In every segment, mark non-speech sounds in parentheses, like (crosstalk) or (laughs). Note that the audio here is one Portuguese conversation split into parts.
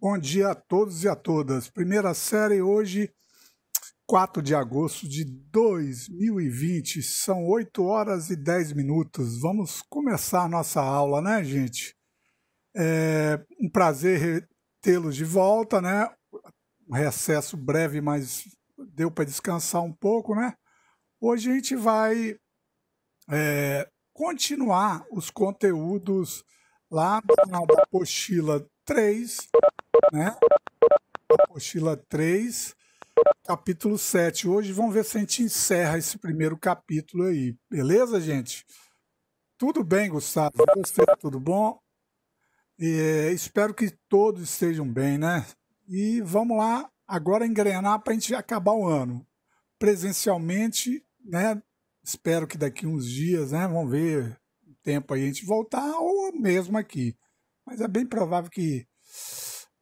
Bom dia a todos e a todas. Primeira série hoje, 4 de agosto de 2020. São 8 horas e 10 minutos. Vamos começar nossa aula, né, gente? É um prazer tê-los de volta, né? Um recesso breve, mas deu para descansar um pouco, né? Hoje a gente vai é, continuar os conteúdos lá na da apostila 3, né? Apostila 3, capítulo 7. Hoje vamos ver se a gente encerra esse primeiro capítulo aí. Beleza, gente? Tudo bem, Gustavo? Você, tudo bom? E, eh, espero que todos estejam bem, né? E vamos lá agora engrenar para a gente acabar o ano. Presencialmente, né? Espero que daqui uns dias, né? Vamos ver o tempo aí a gente voltar ou mesmo aqui. Mas é bem provável que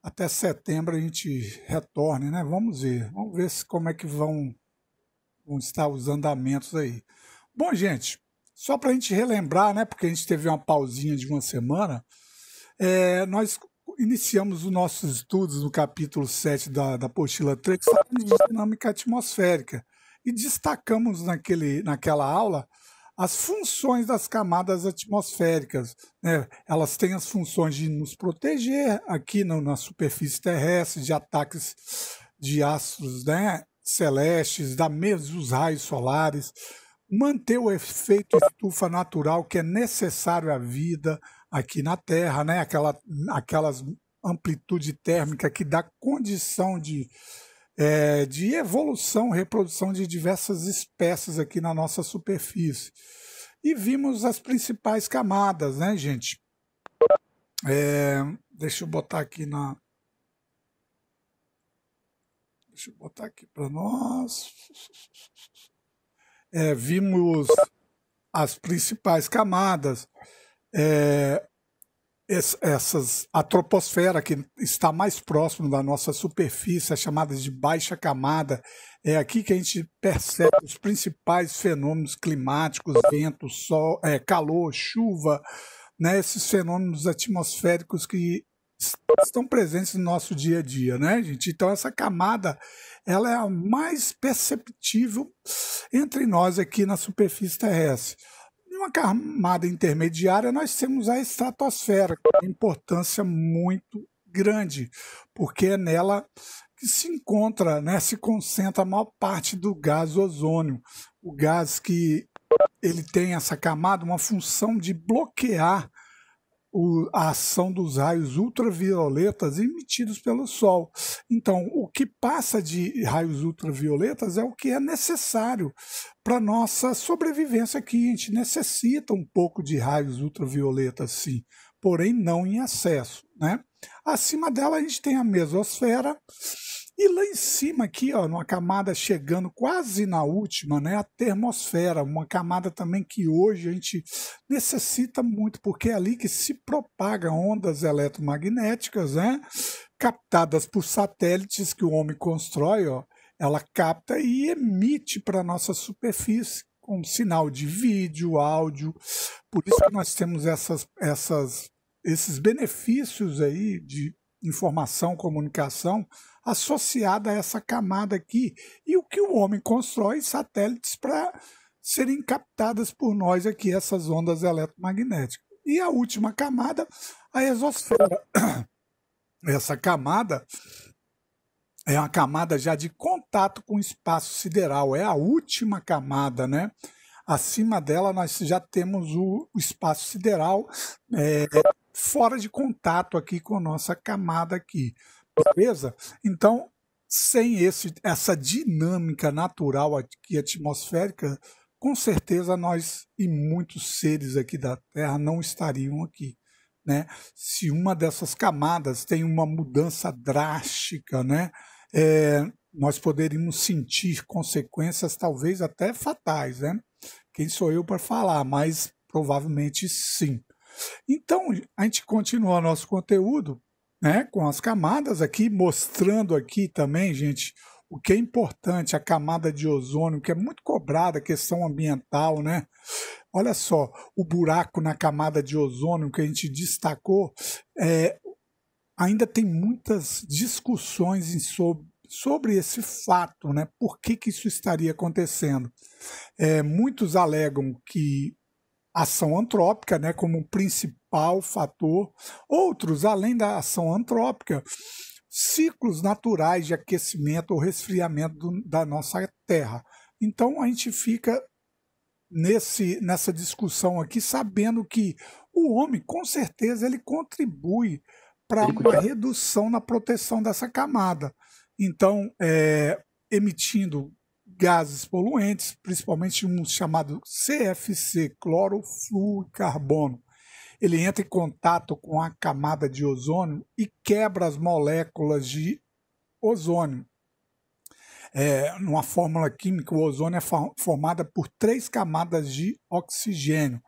até setembro a gente retorne, né? Vamos ver. Vamos ver se, como é que vão, vão estar os andamentos aí. Bom, gente, só para a gente relembrar, né? Porque a gente teve uma pausinha de uma semana, é, nós iniciamos os nossos estudos no capítulo 7 da, da apostila 3, falando de dinâmica atmosférica. E destacamos naquele, naquela aula as funções das camadas atmosféricas. Né? Elas têm as funções de nos proteger aqui no, na superfície terrestre de ataques de astros né? celestes, da mesmo os raios solares, manter o efeito estufa natural que é necessário à vida aqui na Terra, né? Aquela, aquelas amplitude térmica que dá condição de é, de evolução, reprodução de diversas espécies aqui na nossa superfície. E vimos as principais camadas, né, gente? É, deixa eu botar aqui na. Deixa eu botar aqui para nós. É, vimos as principais camadas. É, essas a troposfera que está mais próximo da nossa superfície, é chamada de baixa camada. É aqui que a gente percebe os principais fenômenos climáticos, vento, sol, é, calor, chuva, né? Esses fenômenos atmosféricos que estão presentes no nosso dia a dia, né, gente? Então essa camada, ela é a mais perceptível entre nós aqui na superfície terrestre uma camada intermediária, nós temos a estratosfera, que tem é importância muito grande, porque é nela que se encontra, né, se concentra a maior parte do gás ozônio. O gás que ele tem essa camada, uma função de bloquear o, a ação dos raios ultravioletas emitidos pelo Sol. Então, o que passa de raios ultravioletas é o que é necessário para nossa sobrevivência aqui. A gente necessita um pouco de raios ultravioletas, sim, porém não em excesso. Né? Acima dela, a gente tem a mesosfera e lá em cima, aqui, ó, numa camada chegando quase na última, né, a termosfera, uma camada também que hoje a gente necessita muito, porque é ali que se propagam ondas eletromagnéticas, né, captadas por satélites que o homem constrói, ó, ela capta e emite para a nossa superfície com sinal de vídeo, áudio. Por isso que nós temos essas, essas, esses benefícios aí de informação, comunicação, associada a essa camada aqui. E o que o homem constrói satélites para serem captadas por nós aqui, essas ondas eletromagnéticas. E a última camada, a exosfera. (coughs) Essa camada é uma camada já de contato com o espaço sideral, é a última camada, né? Acima dela nós já temos o espaço sideral, é, fora de contato aqui com a nossa camada aqui. Beleza? Então, sem esse, essa dinâmica natural aqui atmosférica, com certeza nós e muitos seres aqui da Terra não estariam aqui. Né? Se uma dessas camadas tem uma mudança drástica, né? É, nós poderíamos sentir consequências talvez até fatais. Né? Quem sou eu para falar, mas provavelmente sim. Então, a gente continua nosso conteúdo né, com as camadas aqui, mostrando aqui também, gente, o que é importante, a camada de ozônio, que é muito cobrada, a questão ambiental, né? Olha só, o buraco na camada de ozônio que a gente destacou, é, ainda tem muitas discussões sobre, sobre esse fato, né? Por que, que isso estaria acontecendo? É, muitos alegam que ação antrópica né, como principal fator. Outros, além da ação antrópica, ciclos naturais de aquecimento ou resfriamento do, da nossa Terra. Então a gente fica nesse, nessa discussão aqui sabendo que o homem, com certeza, ele contribui para uma redução na proteção dessa camada. Então, é, emitindo gases poluentes, principalmente um chamado CFC, clorofluorcarbono. Ele entra em contato com a camada de ozônio e quebra as moléculas de ozônio. É, numa fórmula química, o ozônio é formada por três camadas de oxigênio.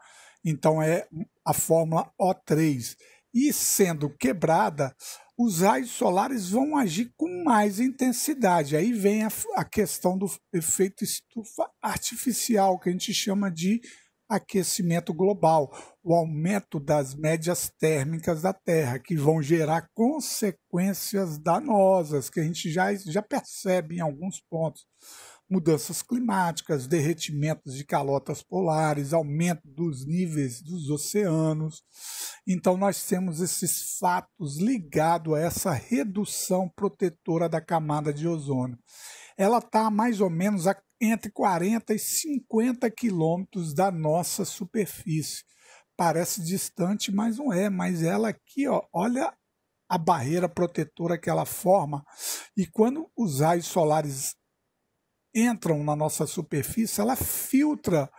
Então é a fórmula O3. E sendo quebrada, os raios solares vão agir com mais intensidade. Aí vem a, a questão do efeito estufa artificial, que a gente chama de aquecimento global, o aumento das médias térmicas da Terra, que vão gerar consequências danosas, que a gente já, já percebe em alguns pontos mudanças climáticas, derretimentos de calotas polares, aumento dos níveis dos oceanos. Então, nós temos esses fatos ligados a essa redução protetora da camada de ozônio. Ela está mais ou menos a, entre 40 e 50 quilômetros da nossa superfície. Parece distante, mas não é. Mas ela aqui, ó, olha a barreira protetora que ela forma. E quando os raios solares entram na nossa superfície, ela filtra,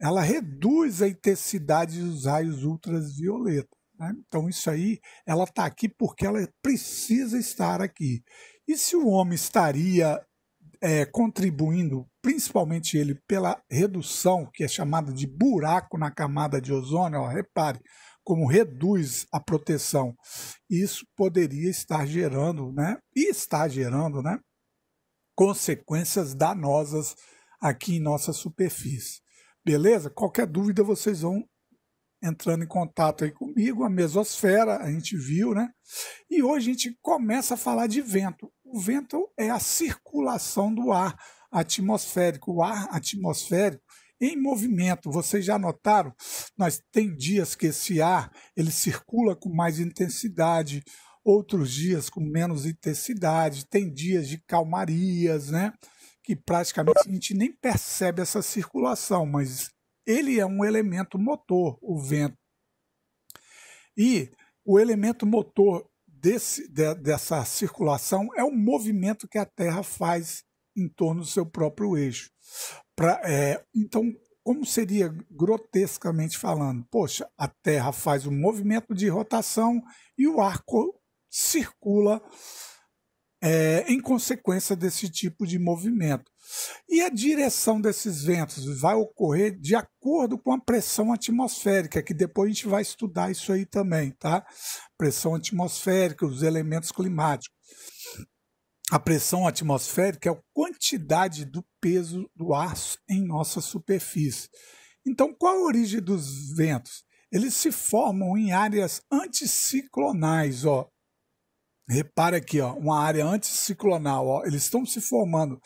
ela reduz a intensidade dos raios ultravioleta. Né? Então, isso aí, ela está aqui porque ela precisa estar aqui. E se o homem estaria é, contribuindo, principalmente ele, pela redução, que é chamada de buraco na camada de ozônio, ó, repare como reduz a proteção, isso poderia estar gerando, né? E está gerando, né? consequências danosas aqui em nossa superfície. Beleza? Qualquer dúvida vocês vão entrando em contato aí comigo, a mesosfera, a gente viu, né? E hoje a gente começa a falar de vento. O vento é a circulação do ar atmosférico, o ar atmosférico em movimento. Vocês já notaram? Nós tem dias que esse ar ele circula com mais intensidade, outros dias com menos intensidade, tem dias de calmarias, né? Que praticamente a gente nem percebe essa circulação, mas ele é um elemento motor, o vento. E o elemento motor desse, de, dessa circulação é o movimento que a Terra faz em torno do seu próprio eixo. Pra, é, então, como seria grotescamente falando? Poxa, a Terra faz um movimento de rotação e o arco circula é, em consequência desse tipo de movimento. E a direção desses ventos vai ocorrer de acordo com a pressão atmosférica, que depois a gente vai estudar isso aí também, tá? Pressão atmosférica, os elementos climáticos. A pressão atmosférica é a quantidade do peso do ar em nossa superfície. Então, qual a origem dos ventos? Eles se formam em áreas anticiclonais, ó. Repare aqui, ó, uma área anticiclonal, ó, eles estão se formando.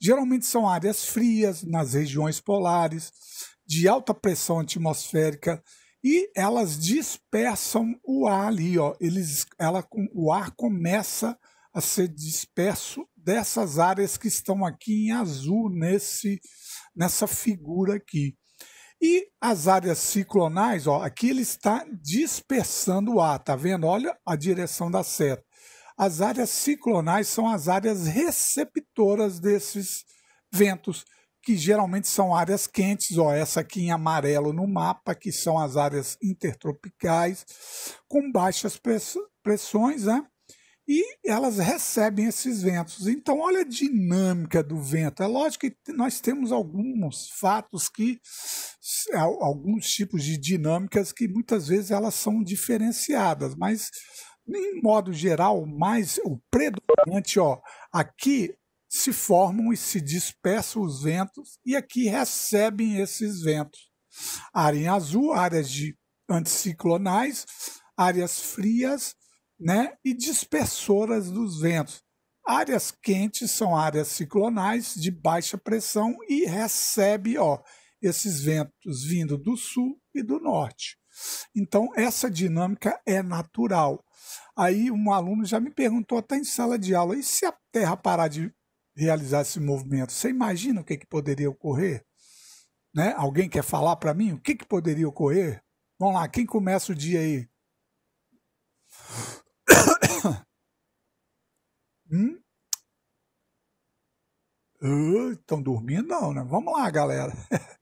Geralmente são áreas frias nas regiões polares, de alta pressão atmosférica, e elas dispersam o ar ali, ó. Eles, ela, o ar começa a ser disperso dessas áreas que estão aqui em azul nesse, nessa figura aqui. E as áreas ciclonais, ó, aqui ele está dispersando o ar, tá vendo? Olha a direção da seta. As áreas ciclonais são as áreas receptoras desses ventos, que geralmente são áreas quentes, ó, essa aqui em amarelo no mapa, que são as áreas intertropicais, com baixas pressões, né? e elas recebem esses ventos. Então, olha a dinâmica do vento. É lógico que nós temos alguns fatos que, é, alguns tipos de dinâmicas que muitas vezes elas são diferenciadas, mas em modo geral, mais o predominante, ó, aqui se formam e se dispersam os ventos e aqui recebem esses ventos. Área em azul, áreas de anticiclonais, áreas frias, né, e dispersoras dos ventos. Áreas quentes são áreas ciclonais de baixa pressão e recebe, ó, esses ventos vindo do sul e do norte. Então, essa dinâmica é natural. Aí, um aluno já me perguntou, até em sala de aula, e se a Terra parar de realizar esse movimento, você imagina o que, que poderia ocorrer? Né? Alguém quer falar para mim o que, que poderia ocorrer? Vamos lá, quem começa o dia aí? (coughs) Hum? Estão dormindo não, né? Vamos lá, galera. (laughs)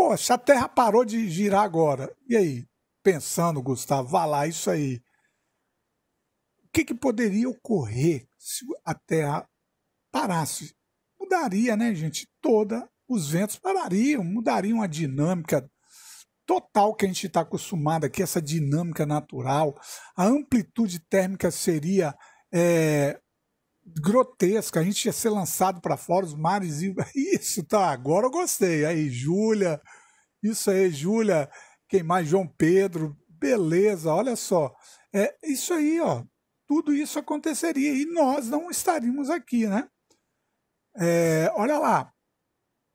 Pô, se a Terra parou de girar agora, e aí? Pensando, Gustavo, vá lá, isso aí. O que, que poderia ocorrer se a Terra parasse? Mudaria, né, gente? Toda os ventos parariam, mudariam a dinâmica total que a gente está acostumado aqui, essa dinâmica natural. A amplitude térmica seria é, grotesca. A gente ia ser lançado para fora, os mares iam. (laughs) Isso, tá, agora eu gostei. Aí, Júlia. Isso aí, Júlia. Quem mais? João Pedro. Beleza, olha só. É isso aí, ó. Tudo isso aconteceria e nós não estaríamos aqui, né? É, olha lá.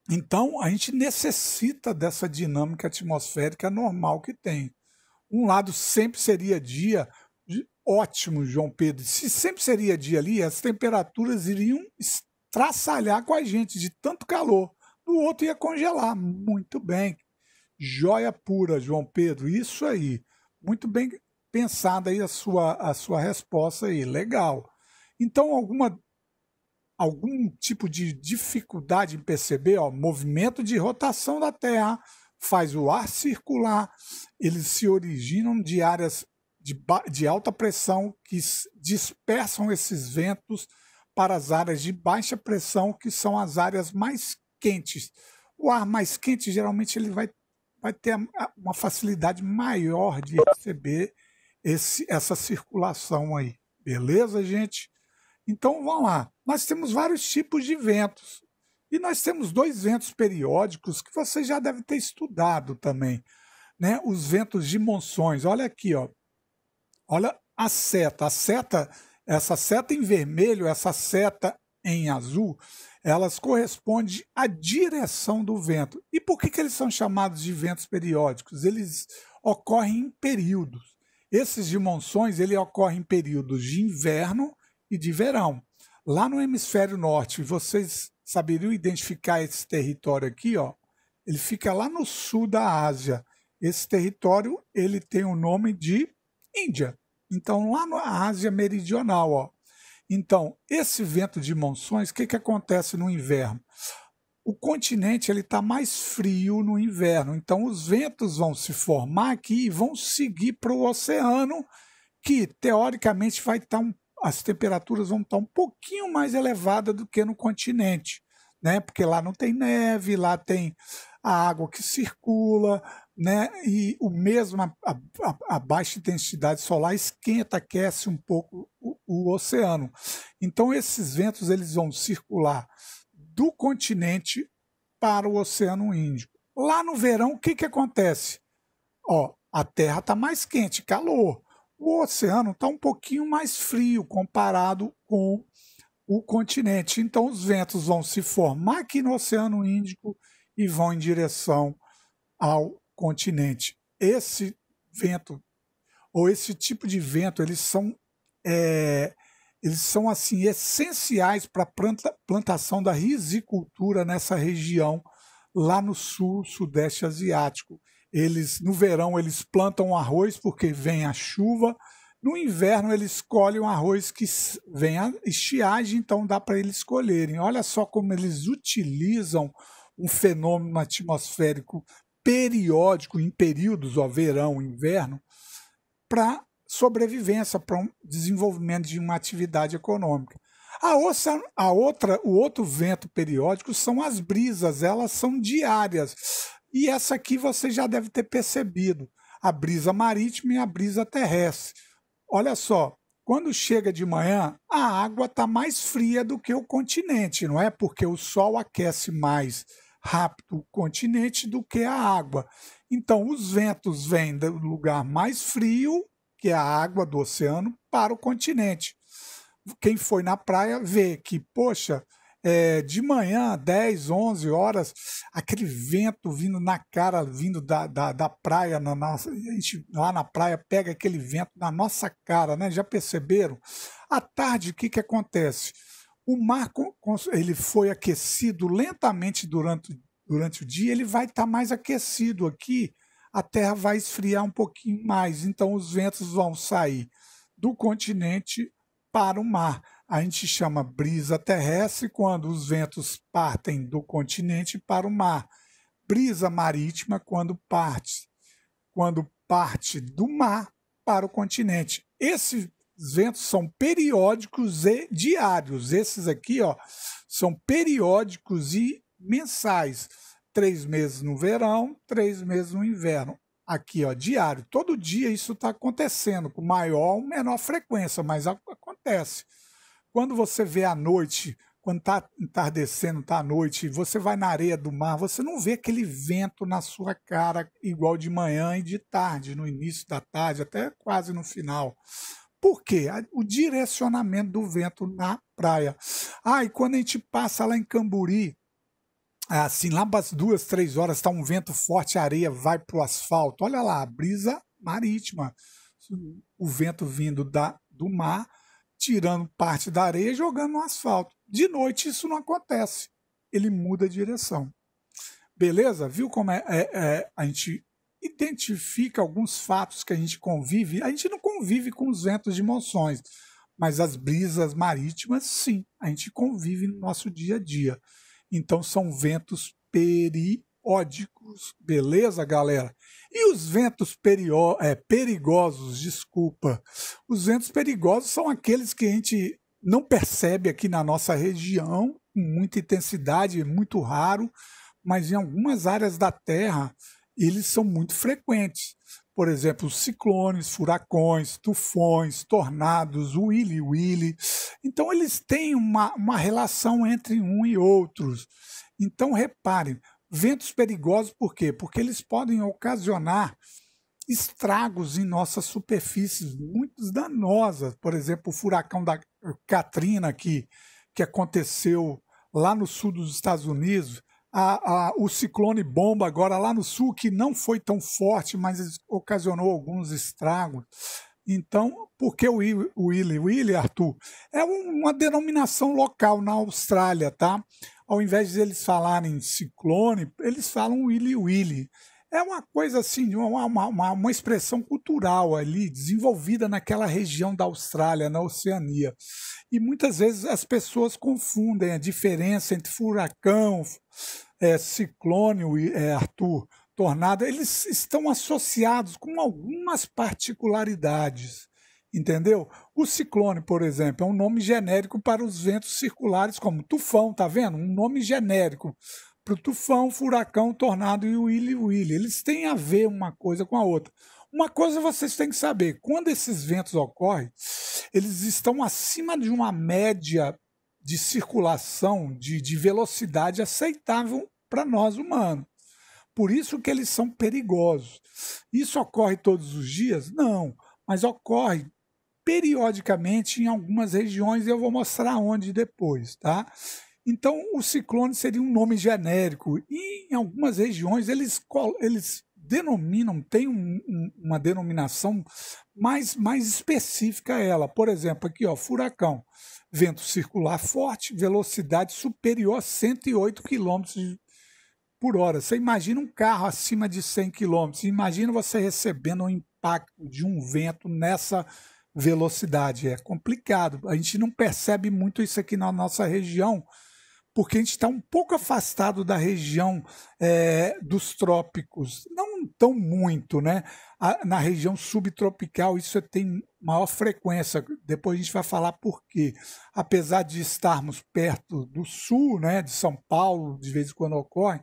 Então, a gente necessita dessa dinâmica atmosférica normal que tem. Um lado sempre seria dia, ótimo, João Pedro. Se sempre seria dia ali, as temperaturas iriam estraçalhar com a gente de tanto calor. no outro ia congelar. Muito bem. Joia pura, João Pedro. Isso aí. Muito bem pensada aí a sua, a sua resposta aí. Legal. Então, alguma algum tipo de dificuldade em perceber, o movimento de rotação da Terra faz o ar circular, eles se originam de áreas de, de alta pressão que dispersam esses ventos para as áreas de baixa pressão, que são as áreas mais quentes. O ar mais quente geralmente ele vai, vai ter uma facilidade maior de receber esse, essa circulação aí. Beleza, gente? Então vamos lá. Nós temos vários tipos de ventos. E nós temos dois ventos periódicos que você já deve ter estudado também, né? Os ventos de monções. Olha aqui, ó. Olha a seta. A seta, essa seta em vermelho, essa seta em azul, elas correspondem à direção do vento. E por que, que eles são chamados de ventos periódicos? Eles ocorrem em períodos. Esses de monções, ele ocorre em períodos de inverno e de verão. Lá no hemisfério norte, vocês saberiam identificar esse território aqui, ó. Ele fica lá no sul da Ásia. Esse território, ele tem o nome de Índia. Então, lá na Ásia Meridional. Ó. Então, esse vento de monções, o que, que acontece no inverno? O continente ele está mais frio no inverno, então os ventos vão se formar aqui e vão seguir para o oceano, que teoricamente vai estar tá um, as temperaturas vão estar tá um pouquinho mais elevadas do que no continente, né? Porque lá não tem neve, lá tem a água que circula, né? E o mesmo a, a, a, baixa intensidade solar esquenta, aquece um pouco o, o, oceano. Então esses ventos eles vão circular do continente para o Oceano Índico. Lá no verão, o que, que acontece? Ó, a Terra está mais quente, calor. O oceano está um pouquinho mais frio comparado com o continente. Então os ventos vão se formar aqui no Oceano Índico e vão em direção ao continente. Esse vento ou esse tipo de vento, eles são é, eles são assim essenciais para a planta, plantação da risicultura nessa região lá no sul, sudeste asiático. Eles no verão eles plantam arroz porque vem a chuva, no inverno eles colhem o arroz que vem a estiagem, então dá para eles colherem. Olha só como eles utilizam um fenômeno atmosférico periódico, em períodos, ó, verão, inverno, para sobrevivência, para um desenvolvimento de uma atividade econômica. A, a outra, o outro vento periódico são as brisas, elas são diárias. E essa aqui você já deve ter percebido, a brisa marítima e a brisa terrestre. Olha só, quando chega de manhã, a água está mais fria do que o continente, não é? Porque o sol aquece mais rápido o continente do que a água. Então, os ventos vêm do lugar mais frio, que é a água do oceano, para o continente. Quem foi na praia vê que, poxa, é, de manhã, 10, 11 horas, aquele vento vindo na cara, vindo da, da, da praia, na nossa, a gente lá na praia pega aquele vento na nossa cara, né? Já perceberam? À tarde, o que, que acontece? O mar, ele foi aquecido lentamente durante, durante o dia, ele vai estar tá mais aquecido aqui, a Terra vai esfriar um pouquinho mais, então os ventos vão sair do continente para o mar. A gente chama brisa terrestre quando os ventos partem do continente para o mar. Brisa marítima quando parte, quando parte do mar para o continente. Esse os ventos são periódicos e diários. Esses aqui, ó, são periódicos e mensais. Três meses no verão, três meses no inverno. Aqui, ó, diário. Todo dia isso está acontecendo, com maior ou menor frequência, mas acontece. Quando você vê à noite, quando está entardecendo, está à noite, você vai na areia do mar, você não vê aquele vento na sua cara igual de manhã e de tarde, no início da tarde, até quase no final por quê? O direcionamento do vento na praia. Ah, e quando a gente passa lá em Camburi, é assim, lá para as duas, três horas, está um vento forte, a areia vai para o asfalto. Olha lá, a brisa marítima. O vento vindo da, do mar, tirando parte da areia e jogando no asfalto. De noite isso não acontece. Ele muda a direção. Beleza? Viu como é, é, é a gente identifica alguns fatos que a gente convive. A gente não convive com os ventos de monções, mas as brisas marítimas, sim, a gente convive no nosso dia a dia. Então são ventos periódicos, beleza, galera? E os ventos é, perigosos, desculpa. Os ventos perigosos são aqueles que a gente não percebe aqui na nossa região, com muita intensidade, muito raro, mas em algumas áreas da Terra eles são muito frequentes. Por exemplo, ciclones, furacões, tufões, tornados, willy-willy. Então, eles têm uma, uma relação entre um e outros. Então, reparem, ventos perigosos por quê? Porque eles podem ocasionar estragos em nossas superfícies muito danosas. Por exemplo, o furacão da Katrina que, que aconteceu lá no sul dos Estados Unidos, a, a, o ciclone bomba agora lá no sul, que não foi tão forte, mas ocasionou alguns estragos. Então, por que o Willy? Willy, Arthur, é uma denominação local na Austrália, tá? Ao invés de eles falarem ciclone, eles falam Willy Willy. É uma coisa assim, uma, uma, uma expressão cultural ali, desenvolvida naquela região da Austrália, na Oceania. E muitas vezes as pessoas confundem a diferença entre furacão, é, ciclone, é, Arthur, tornado, eles estão associados com algumas particularidades. Entendeu? O ciclone, por exemplo, é um nome genérico para os ventos circulares, como tufão, tá vendo? Um nome genérico para o tufão, furacão, tornado e o willy willy. Eles têm a ver uma coisa com a outra. Uma coisa vocês têm que saber: quando esses ventos ocorrem, eles estão acima de uma média de circulação, de, de velocidade aceitável para nós humanos. Por isso que eles são perigosos. Isso ocorre todos os dias? Não, mas ocorre periodicamente em algumas regiões e eu vou mostrar onde depois, tá? Então, o ciclone seria um nome genérico e em algumas regiões eles, eles denominam, tem um, um, uma denominação mais, mais específica a ela. Por exemplo, aqui, ó, furacão vento circular forte, velocidade superior a 108 km por hora. Você imagina um carro acima de 100 km, imagina você recebendo um impacto de um vento nessa velocidade. É complicado. A gente não percebe muito isso aqui na nossa região, porque a gente está um pouco afastado da região é, dos trópicos. Não não tão muito, né? A, na região subtropical isso tem maior frequência. Depois a gente vai falar por quê. Apesar de estarmos perto do sul, né, de São Paulo, de vez em quando ocorre,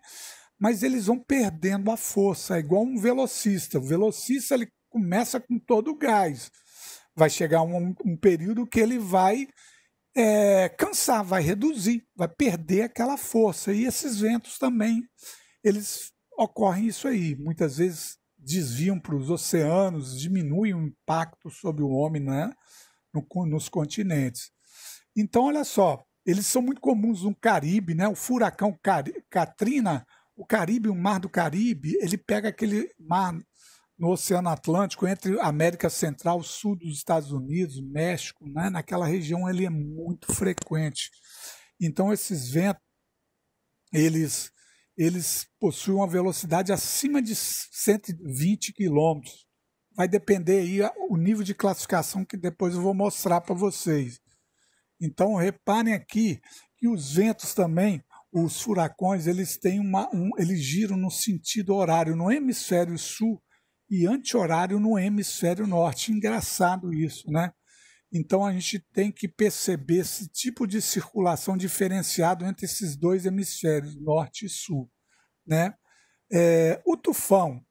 mas eles vão perdendo a força, é igual um velocista. O velocista ele começa com todo o gás. Vai chegar um, um período que ele vai é, cansar, vai reduzir, vai perder aquela força. E esses ventos também, eles ocorre isso aí. Muitas vezes desviam para os oceanos, diminuem o impacto sobre o homem né? No, nos continentes. Então, olha só, eles são muito comuns no Caribe, né? O furacão Cari Katrina, o Caribe, o mar do Caribe, ele pega aquele mar no Oceano Atlântico, entre América Central, sul dos Estados Unidos, México, né? naquela região ele é muito frequente. Então, esses ventos, eles eles possuem uma velocidade acima de 120 km. Vai depender aí o nível de classificação que depois eu vou mostrar para vocês. Então reparem aqui que os ventos também, os furacões, eles têm uma, um, eles giram no sentido horário no hemisfério sul e anti-horário no hemisfério norte. Engraçado isso, né? Então a gente tem que perceber esse tipo de circulação diferenciado entre esses dois hemisférios, norte e sul. Né? É, o tufão,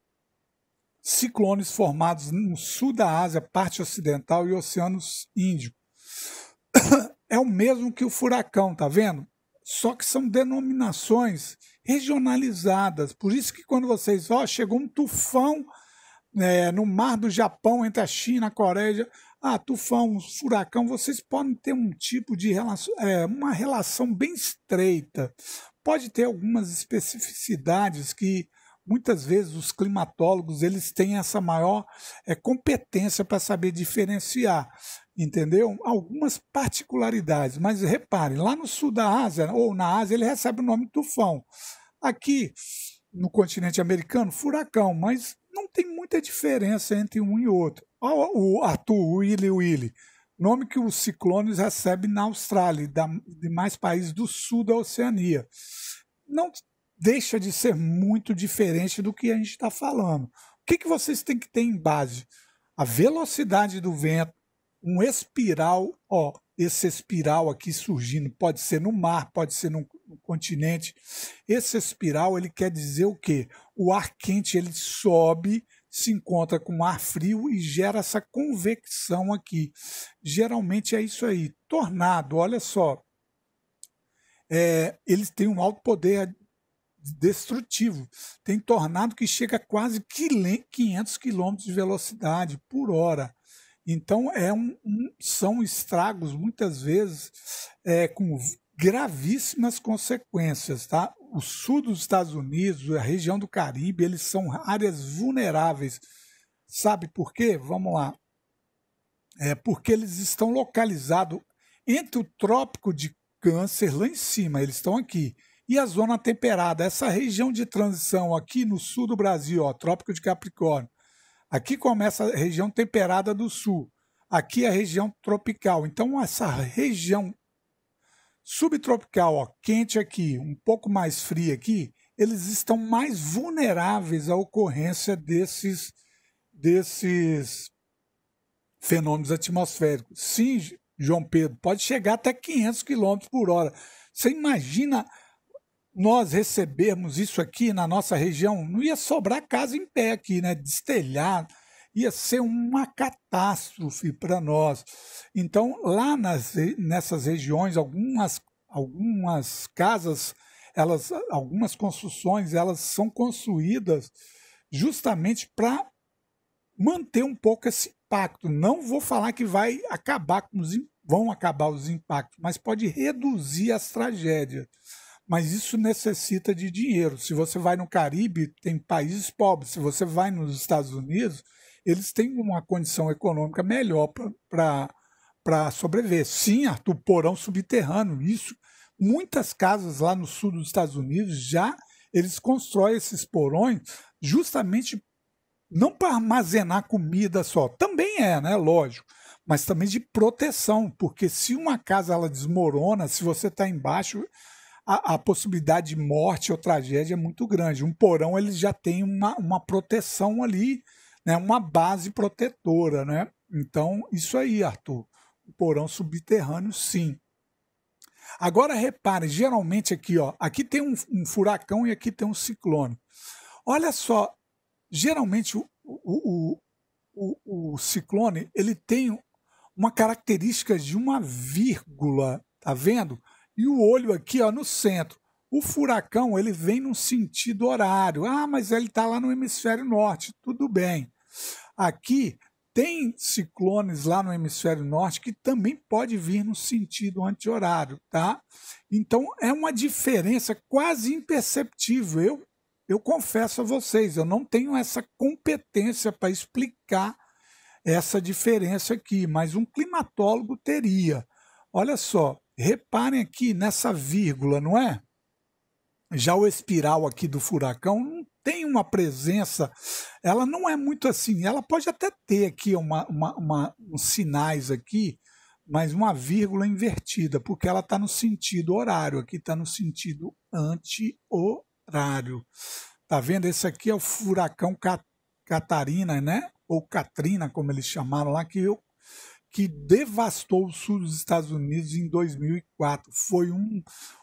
ciclones formados no sul da Ásia, parte ocidental e oceanos Índico. (coughs) É o mesmo que o furacão, tá vendo? Só que são denominações regionalizadas. Por isso que quando vocês, ó, chegou um tufão é, no mar do Japão, entre a China, a Coreia, ah, tufão, furacão, vocês podem ter um tipo de relação, é, uma relação bem estreita. Pode ter algumas especificidades que muitas vezes os climatólogos eles têm essa maior é, competência para saber diferenciar, entendeu? Algumas particularidades, mas reparem, lá no sul da Ásia ou na Ásia ele recebe o nome tufão. Aqui no continente americano, furacão, mas não tem muita diferença entre um e outro o Arthur Willy Willy, nome que os ciclones recebem na Austrália e demais países do sul da Oceania. Não deixa de ser muito diferente do que a gente está falando. O que, que vocês têm que ter em base? A velocidade do vento, um espiral, ó, esse espiral aqui surgindo, pode ser no mar, pode ser no, no, continente. Esse espiral, ele quer dizer o quê? O ar quente, ele sobe se encontra com ar frio e gera essa convecção aqui. Geralmente é isso aí. Tornado, olha só. É, eles têm um alto poder destrutivo. Tem tornado que chega a quase 500 km de velocidade por hora. Então é um, um, são estragos muitas vezes é, com gravíssimas consequências, tá? o sul dos Estados Unidos, a região do Caribe, eles são áreas vulneráveis. Sabe por quê? Vamos lá. É porque eles estão localizados entre o trópico de Câncer, lá em cima, eles estão aqui, e a zona temperada, essa região de transição aqui no sul do Brasil, ó, trópico de Capricórnio. Aqui começa a região temperada do sul. Aqui é a região tropical. Então, essa região subtropical, ó, quente aqui, um pouco mais frio aqui, eles estão mais vulneráveis à ocorrência desses, desses fenômenos atmosféricos. Sim, João Pedro, pode chegar até 500 km por hora. Você imagina nós recebermos isso aqui na nossa região? Não ia sobrar casa em pé aqui, né? Destelhar ia ser uma catástrofe para nós. Então, lá nas, nessas regiões, algumas, algumas casas, elas, algumas construções, elas são construídas justamente para manter um pouco esse impacto. Não vou falar que vai acabar com os, vão acabar os impactos, mas pode reduzir as tragédias mas isso necessita de dinheiro. Se você vai no Caribe, tem países pobres. Se você vai nos Estados Unidos, eles têm uma condição econômica melhor para sobreviver. Sim, Arthur, porão subterrâneo, isso. Muitas casas lá no sul dos Estados Unidos já eles constroem esses porões justamente não para armazenar comida só, também é, né? Lógico, mas também de proteção, porque se uma casa ela desmorona, se você está embaixo, a, a, possibilidade de morte ou tragédia é muito grande. Um porão ele já tem uma, uma proteção ali né, uma base protetora. Né? Então, isso aí, Arthur. O porão subterrâneo, sim. Agora repare, geralmente aqui, ó, aqui tem um, um furacão e aqui tem um ciclone. Olha só, geralmente o, o, o, o ciclone ele tem uma característica de uma vírgula, tá vendo? E o olho aqui, ó, no centro. O furacão ele vem no sentido horário. Ah, mas ele está lá no hemisfério norte. Tudo bem. Aqui tem ciclones lá no hemisfério norte que também pode vir no sentido anti-horário, tá? Então é uma diferença quase imperceptível. Eu, eu confesso a vocês, eu não tenho essa competência para explicar essa diferença aqui, mas um climatólogo teria. Olha só, reparem aqui nessa vírgula, não é? Já o espiral aqui do furacão não tem uma presença, ela não é muito assim, ela pode até ter aqui uma, uma, uma uns sinais aqui, mas uma vírgula invertida, porque ela está no sentido horário, aqui está no sentido anti-horário. Tá vendo? Esse aqui é o furacão Catarina, né? Ou Katrina, como eles chamaram lá, que, eu, que devastou o sul dos Estados Unidos em 2004. Foi um,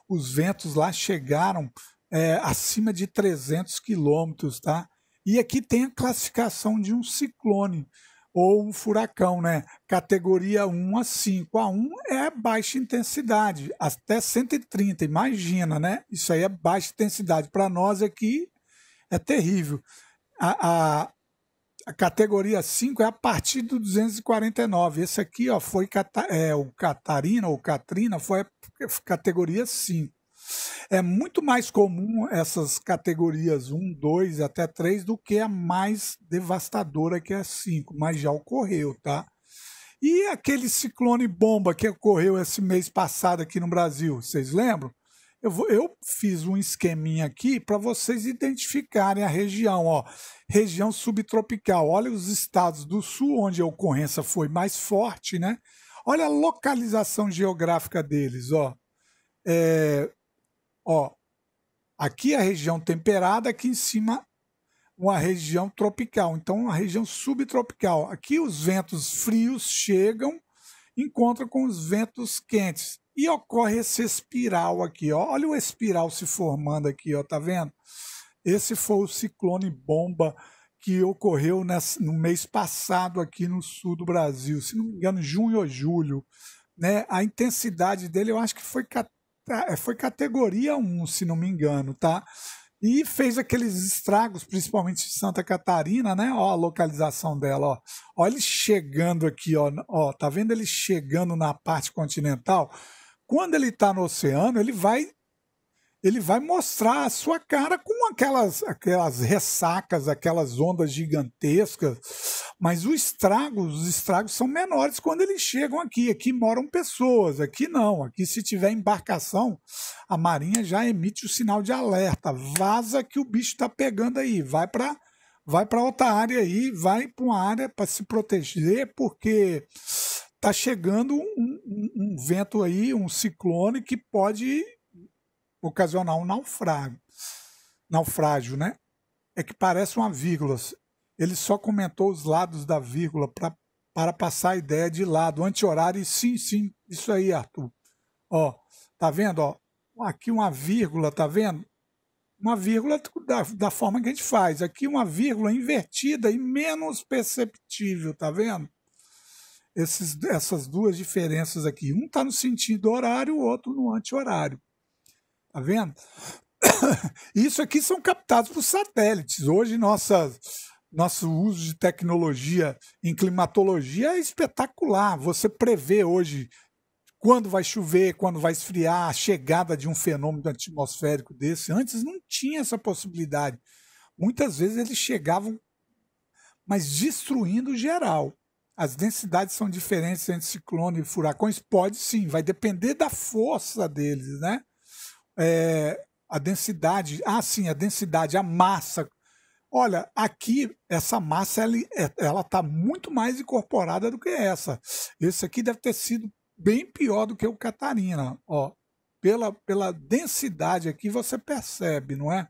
os ventos lá chegaram é, acima de 300 quilômetros, tá? E aqui tem a classificação de um ciclone ou um furacão, né? Categoria 1 a 5. A 1 é baixa intensidade, até 130, imagina, né? Isso aí é baixa intensidade. Para nós aqui é terrível. A, a, a, categoria 5 é a partir do 249. Esse aqui ó, foi Cata, é, o Catarina ou Catrina, foi a categoria 5. É muito mais comum essas categorias 1, 2 até 3 do que a mais devastadora, que é a 5, mas já ocorreu, tá? E aquele ciclone bomba que ocorreu esse mês passado aqui no Brasil, vocês lembram? Eu, vou, eu fiz um esqueminha aqui para vocês identificarem a região, ó, região subtropical. Olha os estados do sul, onde a ocorrência foi mais forte, né? Olha a localização geográfica deles, ó. É, ó, aqui é a região temperada, aqui em cima uma região tropical, então uma região subtropical. Aqui os ventos frios chegam, encontram com os ventos quentes e ocorre esse espiral aqui, ó. Olha o espiral se formando aqui, ó, tá vendo? Esse foi o ciclone bomba que ocorreu nessa, no mês passado aqui no sul do Brasil, se não me engano, junho ou julho. Né? A intensidade dele, eu acho que foi, é, foi categoria 1, se não me engano, tá? E fez aqueles estragos, principalmente em Santa Catarina, né? Ó a localização dela, ó. Ó ele chegando aqui, ó. ó tá vendo ele chegando na parte continental? Quando ele está no oceano, ele vai ele vai mostrar a sua cara com aquelas, aquelas ressacas, aquelas ondas gigantescas, mas os estragos, os estragos são menores quando eles chegam aqui. Aqui moram pessoas, aqui não. Aqui, se tiver embarcação, a marinha já emite o sinal de alerta. Vaza que o bicho está pegando aí, vai para vai para outra área aí, vai para uma área para se proteger, porque está chegando um, um, um vento aí, um ciclone que pode ocasionar um naufrágio, naufrágio, né? É que parece uma vírgula. Ele só comentou os lados da vírgula pra, para passar a ideia de lado, anti-horário e sim, sim, isso aí, Arthur. Ó, tá vendo? Ó, aqui uma vírgula, tá vendo? Uma vírgula da, da forma que a gente faz. Aqui uma vírgula invertida e menos perceptível, tá vendo? Esses, essas duas diferenças aqui. Um está no sentido horário, o outro no anti-horário. Tá vendo? (coughs) Isso aqui são captados por satélites. Hoje, nossa, nosso uso de tecnologia em climatologia é espetacular. Você prevê hoje quando vai chover, quando vai esfriar, a chegada de um fenômeno atmosférico desse. Antes não tinha essa possibilidade. Muitas vezes eles chegavam, mas destruindo geral. As densidades são diferentes entre ciclone e furacões? Pode sim, vai depender da força deles, né? é, a densidade, ah, sim, a densidade, a massa. Olha, aqui essa massa é, ela está muito mais incorporada do que essa. Esse aqui deve ter sido bem pior do que o Catarina, ó. Pela, pela densidade aqui você percebe, não é?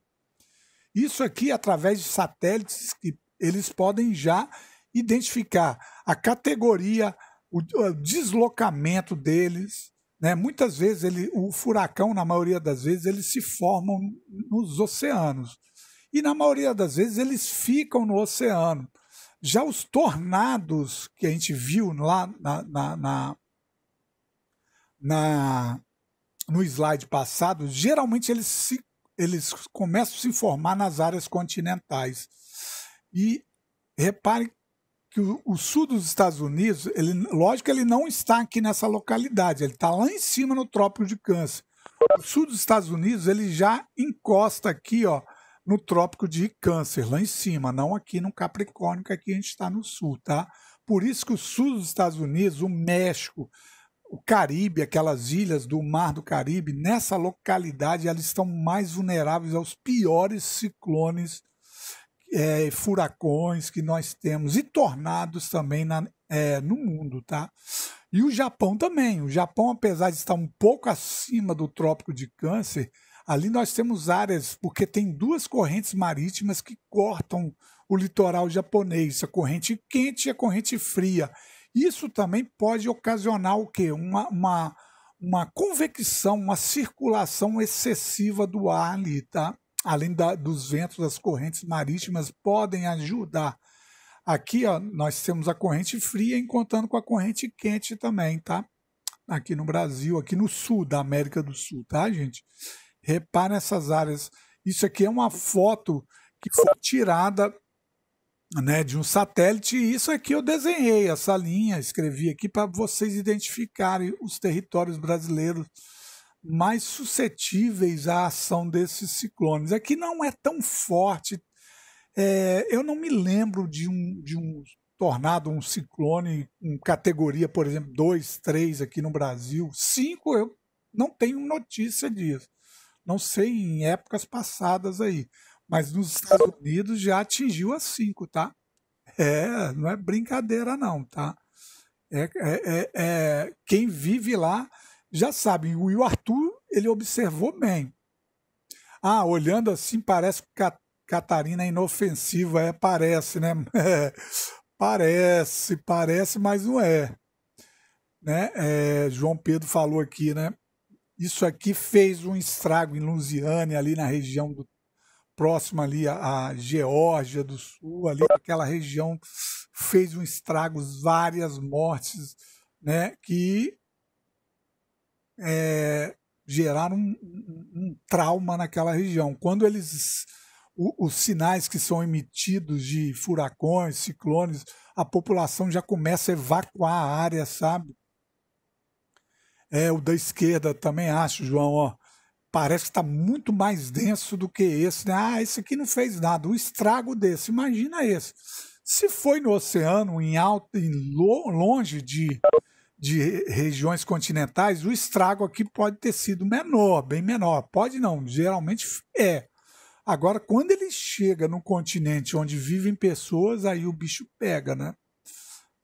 Isso aqui através de satélites que eles podem já identificar a categoria, o, o deslocamento deles, né? Muitas vezes ele, o furacão, na maioria das vezes, eles se formam nos oceanos. E na maioria das vezes eles ficam no oceano. Já os tornados que a gente viu lá na, na, na, na no slide passado, geralmente eles, se, eles começam a se formar nas áreas continentais. E reparem que o, o, sul dos Estados Unidos, ele, lógico que ele não está aqui nessa localidade, ele está lá em cima no Trópico de Câncer. O sul dos Estados Unidos, ele já encosta aqui, ó, no Trópico de Câncer, lá em cima, não aqui no Capricórnio, que aqui a gente está no sul, tá? Por isso que o sul dos Estados Unidos, o México, o Caribe, aquelas ilhas do Mar do Caribe, nessa localidade, elas estão mais vulneráveis aos piores ciclones é, furacões que nós temos e tornados também na, é, no mundo, tá? E o Japão também. O Japão, apesar de estar um pouco acima do Trópico de Câncer, ali nós temos áreas, porque tem duas correntes marítimas que cortam o litoral japonês, a corrente quente e a corrente fria. Isso também pode ocasionar o quê? Uma, uma, uma convecção, uma circulação excessiva do ar ali, tá? além da, dos ventos, as correntes marítimas podem ajudar. Aqui ó, nós temos a corrente fria encontrando com a corrente quente também, tá? Aqui no Brasil, aqui no sul da América do Sul, tá, gente? Repara essas áreas. Isso aqui é uma foto que foi tirada né, de um satélite. E isso aqui eu desenhei, essa linha, escrevi aqui para vocês identificarem os territórios brasileiros mais suscetíveis à ação desses ciclones. Aqui é não é tão forte. É, eu não me lembro de um, de um tornado, um ciclone, em categoria, por exemplo, 2, 3 aqui no Brasil. 5, eu não tenho notícia disso. Não sei em épocas passadas aí. Mas nos Estados Unidos já atingiu a 5, tá? É, não é brincadeira não, tá? É, é, é, é quem vive lá já sabe, o, Arthur, ele observou bem. Ah, olhando assim, parece que Catarina é inofensiva, é, parece, né? (laughs) parece, parece, mas não é. Né? É, João Pedro falou aqui, né? Isso aqui fez um estrago em Lusiane, ali na região do, próxima ali à Geórgia do Sul, ali aquela região fez um estrago várias mortes, né? Que é, gerar um, um, trauma naquela região. Quando eles. O, os sinais que são emitidos de furacões, ciclones, a população já começa a evacuar a área, sabe? É, o da esquerda também acho, João, ó, parece que está muito mais denso do que esse. Né? Ah, esse aqui não fez nada. O estrago desse, imagina esse. Se foi no oceano, em alto, em longe de de regiões continentais, o estrago aqui pode ter sido menor, bem menor. Pode não, geralmente é. Agora, quando ele chega no continente onde vivem pessoas, aí o bicho pega, né?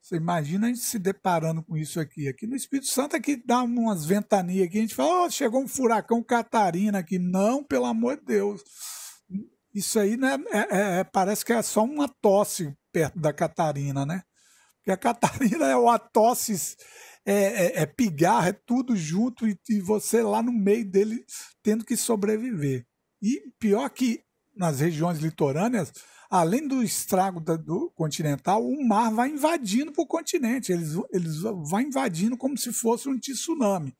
Você imagina a gente se deparando com isso aqui. Aqui no Espírito Santo, aqui é dá umas ventanias aqui, a gente fala, oh, chegou um furacão Catarina aqui. Não, pelo amor de Deus. Isso aí né, é, é, parece que é só uma tosse perto da Catarina, né? Porque a Catarina (laughs) é uma tosse, é, é, é pigarra, é tudo junto e, e você lá no meio dele tendo que sobreviver. E pior que nas regiões litorâneas, além do estrago da, do continental, o mar vai invadindo para o continente. Eles, eles vão invadindo como se fosse um tsunami.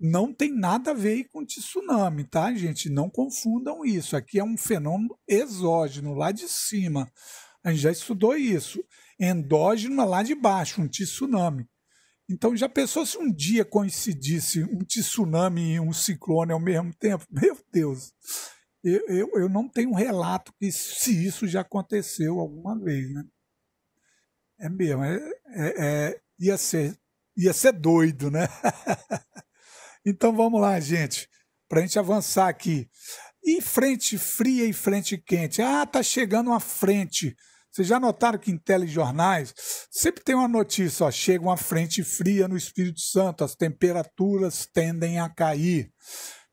Não tem nada a ver com tsunami, tá, gente? Não confundam isso. Aqui é um fenômeno exógeno, lá de cima. A gente já estudou isso endógena lá de baixo, um tsunami. Então, já pensou se um dia coincidisse um tsunami e um ciclone ao mesmo tempo? (laughs) Meu Deus! Eu, eu, eu não tenho um relato que se isso já aconteceu alguma vez, né? É mesmo, é, é, é, ia, ser, ia ser doido, né? (laughs) então vamos lá, gente, para a gente avançar aqui. E frente fria e frente quente? Ah, tá chegando uma frente vocês já notaram que em telejornais sempre tem uma notícia, ó, chega uma frente fria no Espírito Santo, as temperaturas tendem a cair.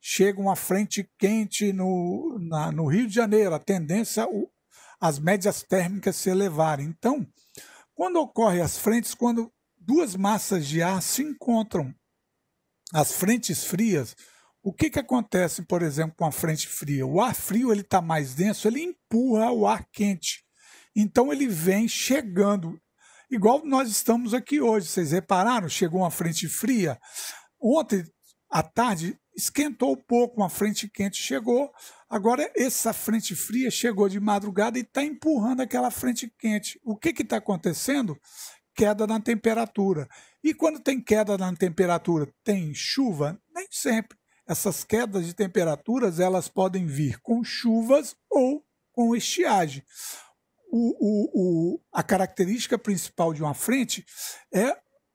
Chega uma frente quente no, na, no Rio de Janeiro, a tendência o, as médias térmicas se elevarem. Então, quando ocorrem as frentes, quando duas massas de ar se encontram, as frentes frias, o que, que acontece, por exemplo, com a frente fria? O ar frio ele está mais denso, ele empurra o ar quente. Então ele vem chegando, igual nós estamos aqui hoje. Vocês repararam? Chegou uma frente fria. Ontem à tarde esquentou um pouco, uma frente quente chegou. Agora essa frente fria chegou de madrugada e está empurrando aquela frente quente. O que está acontecendo? Queda na temperatura. E quando tem queda na temperatura, tem chuva? Nem sempre. Essas quedas de temperaturas elas podem vir com chuvas ou com estiagem o, o, a característica principal de uma frente é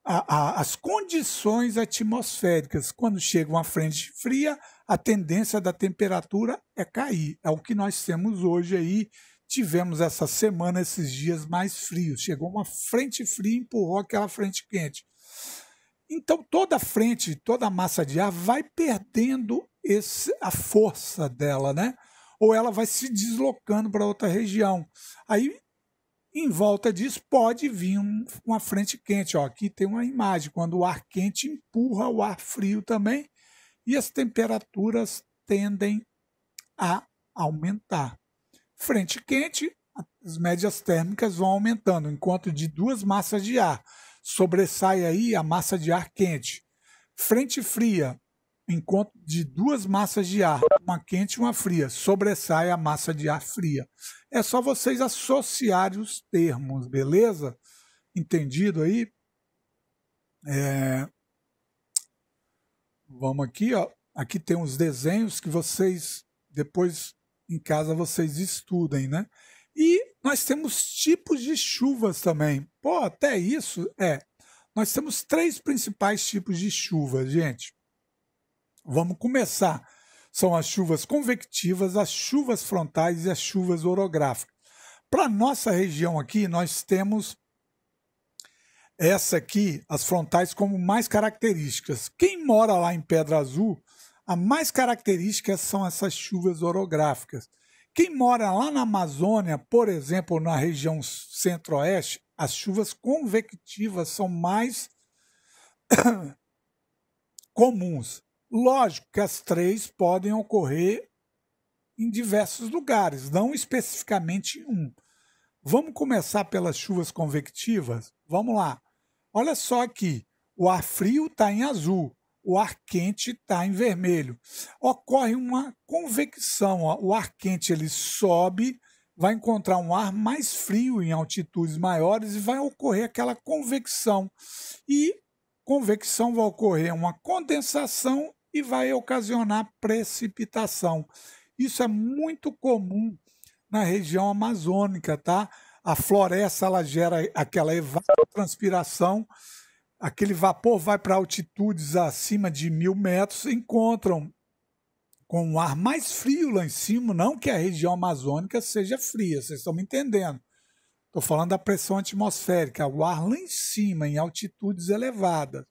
a, a, as condições atmosféricas. Quando chega uma frente fria, a tendência da temperatura é cair. É o que nós temos hoje aí. Tivemos essa semana esses dias mais frios. Chegou uma frente fria e empurrou aquela frente quente. Então, toda frente, toda massa de ar vai perdendo esse, a força dela, né? ou ela vai se deslocando para outra região. Aí, em volta disso, pode vir um, uma frente quente. Ó, aqui tem uma imagem, quando o ar quente empurra o ar frio também, e as temperaturas tendem a aumentar. Frente quente, as médias térmicas vão aumentando, enquanto de duas massas de ar sobressai aí a massa de ar quente. Frente fria, encontro de duas massas de ar, uma quente e uma fria. Sobressai a massa de ar fria. É só vocês associarem os termos, beleza? Entendido aí? É... Vamos aqui, ó. Aqui tem uns desenhos que vocês depois em casa vocês estudem, né? E nós temos tipos de chuvas também. Pô, até isso é. Nós temos três principais tipos de chuva, gente. Vamos começar. São as chuvas convectivas, as chuvas frontais e as chuvas orográficas. Para nossa região aqui, nós temos essa aqui, as frontais, como mais características. Quem mora lá em Pedra Azul, a mais característica são essas chuvas orográficas. Quem mora lá na Amazônia, por exemplo, na região centro-oeste, as chuvas convectivas são mais (coughs) comuns. Lógico que as três podem ocorrer em diversos lugares, não especificamente um. Vamos começar pelas chuvas convectivas? Vamos lá. Olha só aqui: o ar frio está em azul, o ar quente está em vermelho. Ocorre uma convecção, ó. o ar quente ele sobe, vai encontrar um ar mais frio em altitudes maiores e vai ocorrer aquela convecção. E convecção vai ocorrer uma condensação e vai ocasionar precipitação. Isso é muito comum na região amazônica, tá? A floresta ela gera aquela evapotranspiração, aquele vapor vai para altitudes acima de mil metros, encontram com o ar mais frio lá em cima, não que a região amazônica seja fria, vocês estão me entendendo. Estou falando da pressão atmosférica, o ar lá em cima, em altitudes elevadas.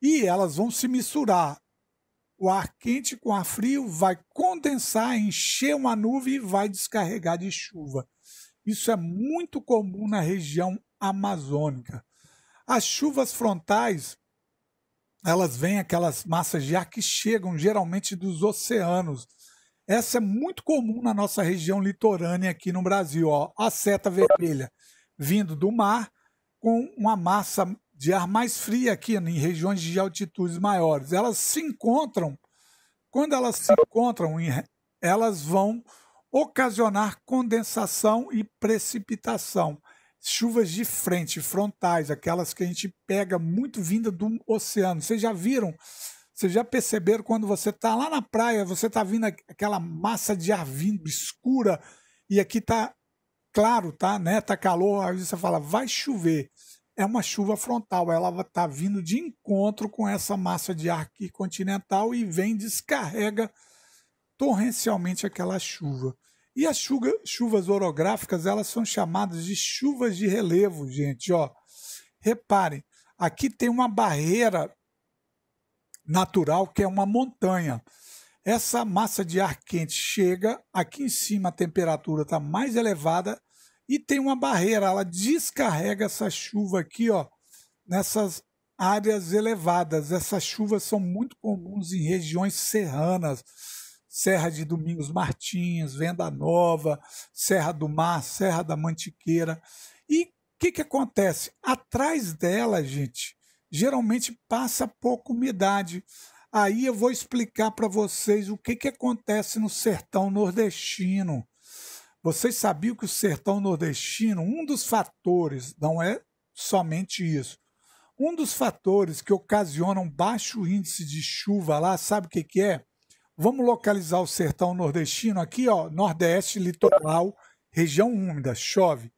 E elas vão se misturar o ar quente com ar frio vai condensar, encher uma nuvem e vai descarregar de chuva. Isso é muito comum na região amazônica. As chuvas frontais, elas vêm aquelas massas de ar que chegam geralmente dos oceanos. Essa é muito comum na nossa região litorânea aqui no Brasil. Ó, a seta vermelha vindo do mar com uma massa de ar mais frio aqui em regiões de altitudes maiores. Elas se encontram, quando elas se encontram, elas vão ocasionar condensação e precipitação. Chuvas de frente, frontais, aquelas que a gente pega muito vinda do oceano. Vocês já viram? Vocês já perceberam quando você está lá na praia, você está vindo aquela massa de ar vindo escura e aqui está claro, tá, né? Tá calor, aí você fala, vai chover é uma chuva frontal, ela está vindo de encontro com essa massa de ar continental e vem descarrega torrencialmente aquela chuva. E as chuva, chuvas orográficas, elas são chamadas de chuvas de relevo, gente, ó. Reparem, aqui tem uma barreira natural que é uma montanha. Essa massa de ar quente chega, aqui em cima a temperatura está mais elevada, e tem uma barreira, ela descarrega essa chuva aqui, ó, nessas áreas elevadas. Essas chuvas são muito comuns em regiões serranas, Serra de Domingos Martins, Venda Nova, Serra do Mar, Serra da Mantiqueira. E o que, que acontece? Atrás dela, gente, geralmente passa pouca umidade. Aí eu vou explicar para vocês o que, que acontece no sertão nordestino. Vocês sabiam que o sertão nordestino, um dos fatores, não é somente isso, um dos fatores que ocasionam um baixo índice de chuva lá, sabe o que, que é? Vamos localizar o sertão nordestino aqui, ó, Nordeste, litoral, região úmida, chove.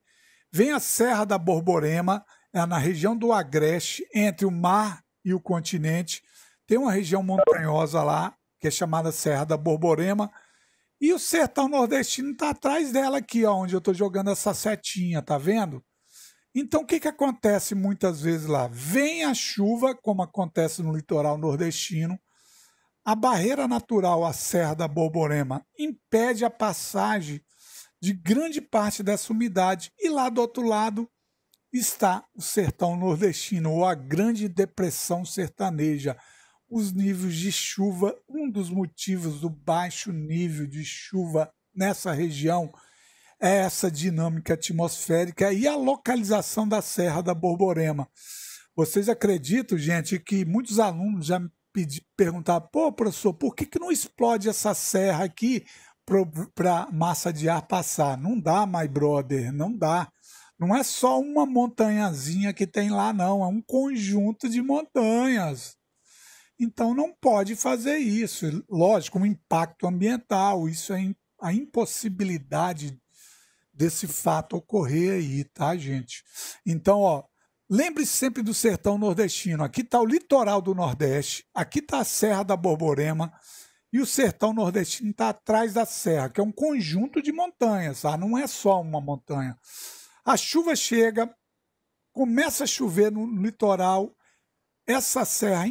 Vem a Serra da Borborema, é na região do Agreste, entre o mar e o continente. Tem uma região montanhosa lá, que é chamada Serra da Borborema, e o sertão nordestino está atrás dela aqui, ó, onde eu estou jogando essa setinha, tá vendo? Então o que, que acontece muitas vezes lá? Vem a chuva, como acontece no litoral nordestino, a barreira natural, a Serra da Borborema, impede a passagem de grande parte dessa umidade. E lá do outro lado está o sertão nordestino, ou a Grande Depressão Sertaneja os níveis de chuva. Um dos motivos do baixo nível de chuva nessa região é essa dinâmica atmosférica e a localização da Serra da Borborema. Vocês acreditam, gente, que muitos alunos já me pedi, perguntaram, pô, professor, por que, que não explode essa serra aqui para massa de ar passar? Não dá, my brother, não dá. Não é só uma montanhazinha que tem lá, não. É um conjunto de montanhas. Então não pode fazer isso. Lógico, um impacto ambiental, isso é a impossibilidade desse fato ocorrer aí, tá, gente? Então, ó, lembre-se sempre do sertão nordestino. Aqui está o litoral do Nordeste, aqui está a Serra da Borborema e o sertão nordestino está atrás da serra, que é um conjunto de montanhas, tá? não é só uma montanha. A chuva chega, começa a chover no litoral essa serra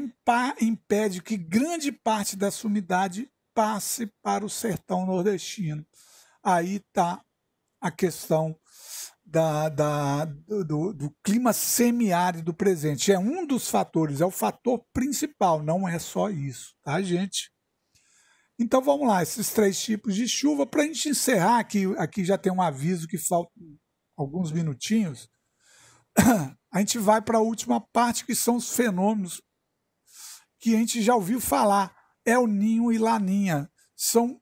impede que grande parte dessa umidade passe para o sertão nordestino. Aí está a questão da, da, do, do clima semiárido presente. É um dos fatores, é o fator principal, não é só isso, tá, gente? Então vamos lá, esses três tipos de chuva. Para a gente encerrar, aqui, aqui já tem um aviso que falta alguns minutinhos a gente vai para a última parte, que são os fenômenos que a gente já ouviu falar. El Ninho e Laninha são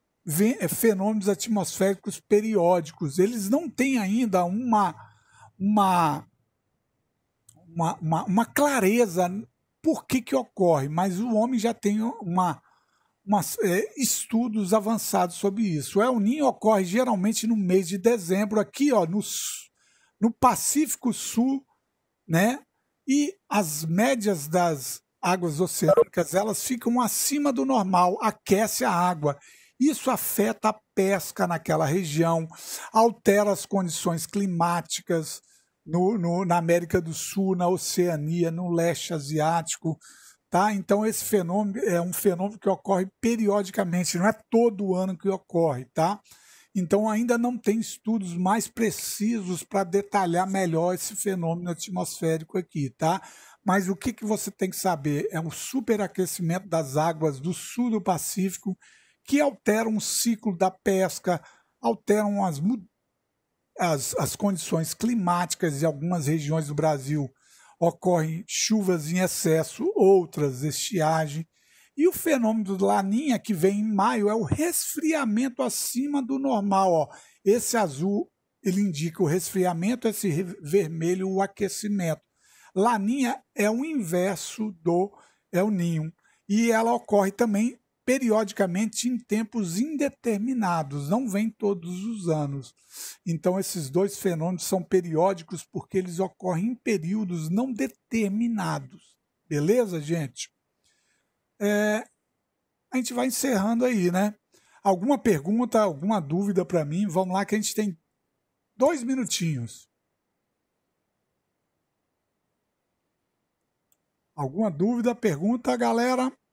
é, fenômenos atmosféricos periódicos. Eles não têm ainda uma, uma, uma, uma, uma clareza por que, que ocorre, mas o homem já tem uma, umas é, estudos avançados sobre isso. O El Ninho ocorre geralmente no mês de dezembro, aqui ó, no, no Pacífico Sul né? E as médias das águas oceânicas, elas ficam acima do normal, aquece a água. Isso afeta a pesca naquela região, altera as condições climáticas no, no, na América do Sul, na Oceania, no leste asiático. Tá? Então, esse fenômeno é um fenômeno que ocorre periodicamente, não é todo ano que ocorre. Tá? Então, ainda não tem estudos mais precisos para detalhar melhor esse fenômeno atmosférico aqui, tá? Mas o que, que você tem que saber? É um superaquecimento das águas do sul do Pacífico que alteram o ciclo da pesca, alteram as, as, as condições climáticas de algumas regiões do Brasil. Ocorrem chuvas em excesso, outras estiagem. E o fenômeno do Laninha, que vem em maio, é o resfriamento acima do normal. Ó. Esse azul ele indica o resfriamento, esse vermelho o aquecimento. Laninha é o inverso do El Ninho. E ela ocorre também periodicamente em tempos indeterminados, não vem todos os anos. Então, esses dois fenômenos são periódicos porque eles ocorrem em períodos não determinados. Beleza, gente? É, a gente vai encerrando aí, né? Alguma pergunta, alguma dúvida para mim? Vamos lá que a gente tem dois minutinhos. Alguma dúvida, pergunta, galera?